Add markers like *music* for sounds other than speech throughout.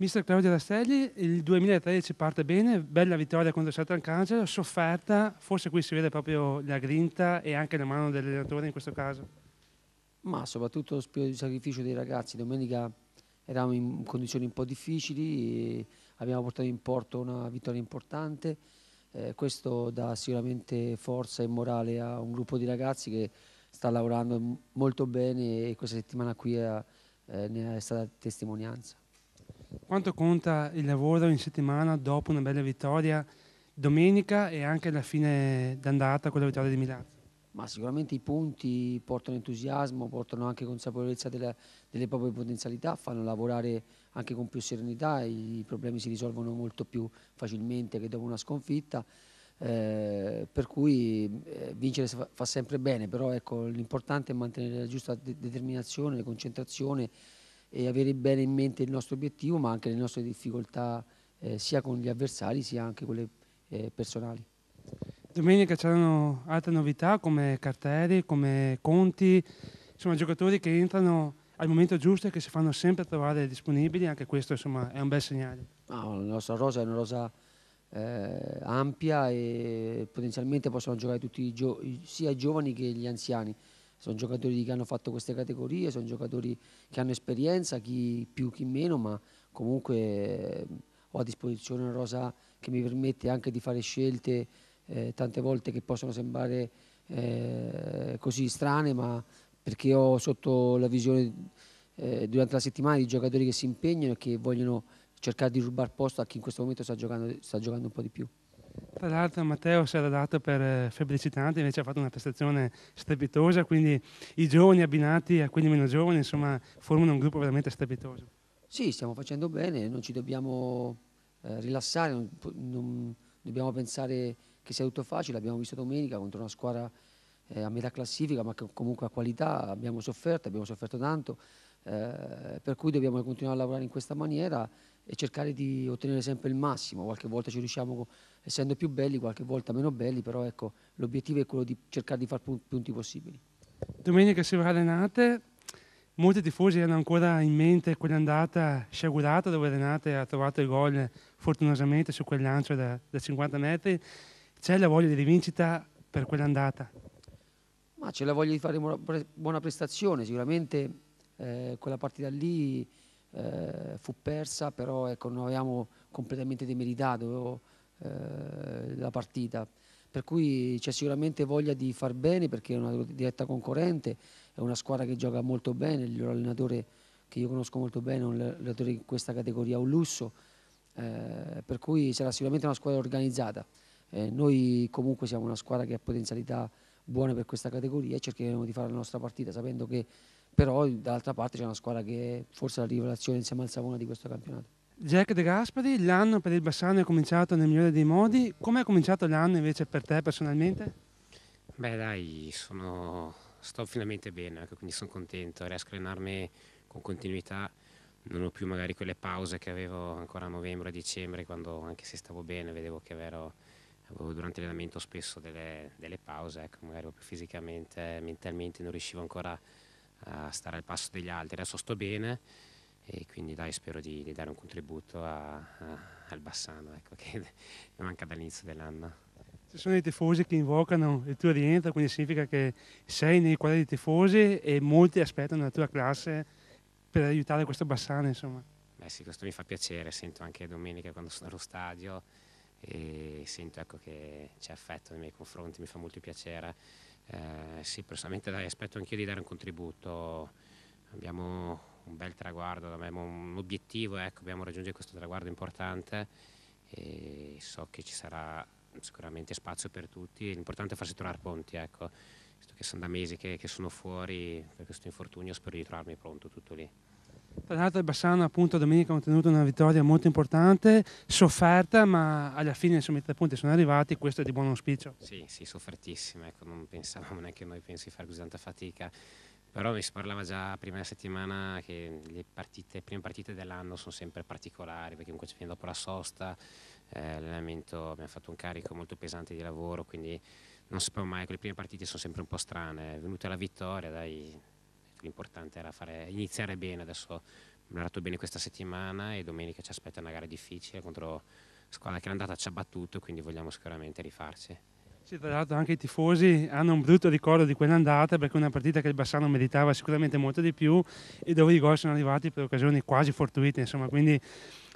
Mister Claudio Rastelli, il 2013 parte bene, bella vittoria contro il Sant'Arcangelo, sofferta, forse qui si vede proprio la grinta e anche la mano dell'allenatore in questo caso. Ma soprattutto lo spirito di sacrificio dei ragazzi, domenica eravamo in condizioni un po' difficili, abbiamo portato in porto una vittoria importante, eh, questo dà sicuramente forza e morale a un gruppo di ragazzi che sta lavorando molto bene e questa settimana qui è, eh, eh, ne è stata testimonianza. Quanto conta il lavoro in settimana dopo una bella vittoria domenica e anche la fine d'andata con la vittoria di Milano? Ma sicuramente i punti portano entusiasmo, portano anche consapevolezza della, delle proprie potenzialità, fanno lavorare anche con più serenità, i problemi si risolvono molto più facilmente che dopo una sconfitta, eh, per cui eh, vincere fa, fa sempre bene, però ecco, l'importante è mantenere la giusta de determinazione, concentrazione, e avere bene in mente il nostro obiettivo, ma anche le nostre difficoltà eh, sia con gli avversari sia anche quelle eh, personali. Domenica c'erano altre novità come Carteri, come Conti, insomma giocatori che entrano al momento giusto e che si fanno sempre trovare disponibili, anche questo insomma, è un bel segnale. No, la nostra rosa è una rosa eh, ampia e potenzialmente possono giocare tutti i sia i giovani che gli anziani sono giocatori che hanno fatto queste categorie, sono giocatori che hanno esperienza, chi più chi meno, ma comunque eh, ho a disposizione una rosa che mi permette anche di fare scelte eh, tante volte che possono sembrare eh, così strane, ma perché ho sotto la visione eh, durante la settimana di giocatori che si impegnano e che vogliono cercare di rubare posto a chi in questo momento sta giocando, sta giocando un po' di più. Tra l'altro Matteo si era dato per eh, febbricitante, invece ha fatto una prestazione strepitosa, quindi i giovani abbinati a quelli meno giovani, insomma, formano un gruppo veramente strepitoso. Sì, stiamo facendo bene, non ci dobbiamo eh, rilassare, non, non, dobbiamo pensare che sia tutto facile, abbiamo visto domenica contro una squadra eh, a metà classifica, ma comunque a qualità, abbiamo sofferto, abbiamo sofferto tanto, eh, per cui dobbiamo continuare a lavorare in questa maniera e cercare di ottenere sempre il massimo, qualche volta ci riusciamo essendo più belli, qualche volta meno belli, però ecco, l'obiettivo è quello di cercare di fare più punti possibili. Domenica si allenate, molti tifosi hanno ancora in mente quell'andata sciagurata dove Renate ha trovato il gol fortunatamente su quel lancio da, da 50 metri, c'è la voglia di rivincita per quell'andata? Ma c'è la voglia di fare buona prestazione, sicuramente eh, quella partita lì eh, fu persa, però ecco, non avevamo completamente demeritato eh, la partita. Per cui c'è sicuramente voglia di far bene perché è una diretta concorrente, è una squadra che gioca molto bene, il loro allenatore che io conosco molto bene è un allenatore in questa categoria, un lusso, eh, per cui sarà sicuramente una squadra organizzata. Eh, noi comunque siamo una squadra che ha potenzialità buone per questa categoria e cercheremo di fare la nostra partita sapendo che però d'altra parte c'è una squadra che forse è la rivelazione insieme al Savona di questo campionato. Jack De Gasperi, l'anno per il Bassano è cominciato nel migliore dei modi, come è cominciato l'anno invece per te personalmente? Beh dai, sono... sto finalmente bene, ecco, quindi sono contento, riesco a allenarmi con continuità, non ho più magari quelle pause che avevo ancora a novembre, e dicembre, quando anche se stavo bene vedevo che ero... avevo durante l'allenamento spesso delle, delle pause, ecco, magari proprio fisicamente, mentalmente non riuscivo ancora a a stare al passo degli altri. Adesso sto bene e quindi dai, spero di, di dare un contributo a, a, al Bassano, ecco, che *laughs* mi manca dall'inizio dell'anno. Ci sono i tifosi che invocano il tuo rientro, quindi significa che sei nei quadri dei tifosi e molti aspettano la tua classe per aiutare questo Bassano, insomma. Beh sì, questo mi fa piacere, sento anche domenica quando sono allo stadio, e sento ecco, che c'è affetto nei miei confronti, mi fa molto piacere. Eh, sì, personalmente dai, aspetto anch'io di dare un contributo. Abbiamo un bel traguardo, abbiamo un obiettivo, ecco, dobbiamo raggiungere questo traguardo importante e so che ci sarà sicuramente spazio per tutti, l'importante è farsi trovare ponti, ecco. visto che sono da mesi che, che sono fuori per questo infortunio, spero di trovarmi pronto tutto lì. Tra l'altro il Bassano appunto domenica ha ottenuto una vittoria molto importante, sofferta, ma alla fine insomma i tre punti sono arrivati, questo è di buon auspicio. Sì, sì, soffertissima, ecco, non pensavamo neanche noi penso di fare così tanta fatica. Però si parlava già prima della settimana che le, partite, prime partite dell'anno sono sempre particolari, perché comunque ci viene dopo la sosta, eh, l'allenamento, abbiamo fatto un carico molto pesante di lavoro, quindi non sappiamo mai, le prime partite sono sempre un po' strane. È venuta la vittoria, dai, l'importante era fare, iniziare bene, adesso mi è andato bene questa settimana e domenica ci aspetta una gara difficile contro squadra che è andata ci ha battuto, quindi vogliamo sicuramente rifarci. Sì, tra l'altro anche i tifosi hanno un brutto ricordo di quell'andata perché una partita che il Bassano meritava sicuramente molto di più e dove i gol sono arrivati per occasioni quasi fortuite, insomma, quindi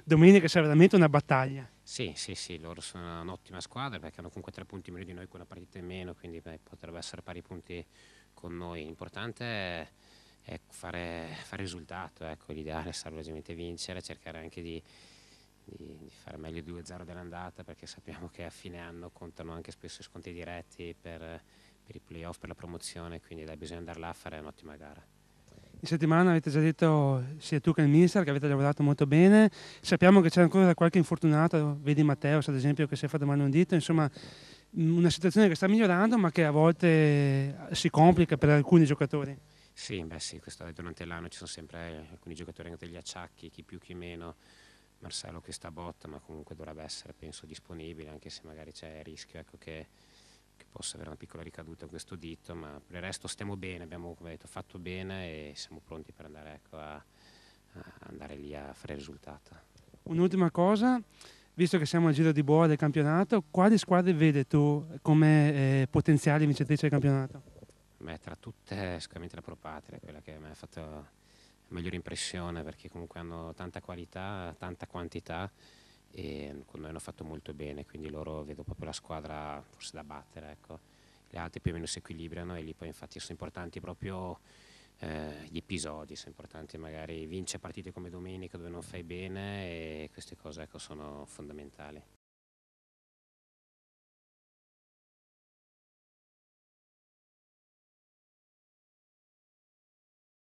domenica sarà veramente una battaglia. Sì, sì, sì, loro sono un'ottima squadra perché hanno comunque tre punti meno di noi con una partita in meno, quindi beh, potrebbe essere pari punti con noi. L'importante è Ecco, fare, fare, risultato, ecco, l'ideale sarebbe ovviamente vincere, cercare anche di, di, di fare meglio 2-0 dell'andata perché sappiamo che a fine anno contano anche spesso i sconti diretti per, per i playoff, per la promozione, quindi dai, bisogna andare là a fare un'ottima gara. In settimana avete già detto sia tu che il mister che avete lavorato molto bene, sappiamo che c'è ancora qualche infortunato, vedi Matteo ad esempio che si è fatto male un dito, insomma una situazione che sta migliorando ma che a volte eh, si complica per alcuni giocatori. Sì, beh sì, questo, durante l'anno ci sono sempre eh, alcuni giocatori che hanno degli acciacchi, chi più chi meno. Marcello questa botta, ma comunque dovrebbe essere, penso, disponibile, anche se magari c'è il rischio ecco, che, che, possa avere una piccola ricaduta in questo dito, ma per il resto stiamo bene, abbiamo detto, fatto bene e siamo pronti per andare, ecco, a, a andare lì a fare il risultato. Un'ultima cosa, visto che siamo al giro di boa del campionato, quali squadre vede tu come eh, potenziali vincitrici del campionato? beh, tra tutte sicuramente la Propatria, quella che mi ha fatto la migliore impressione perché comunque hanno tanta qualità, tanta quantità e con noi hanno fatto molto bene, quindi loro vedo proprio la squadra forse da battere, ecco. le altre più o meno si equilibrano e lì poi infatti sono importanti proprio eh, gli episodi, sono importanti magari vince partite come domenica dove non fai bene e queste cose ecco, sono fondamentali.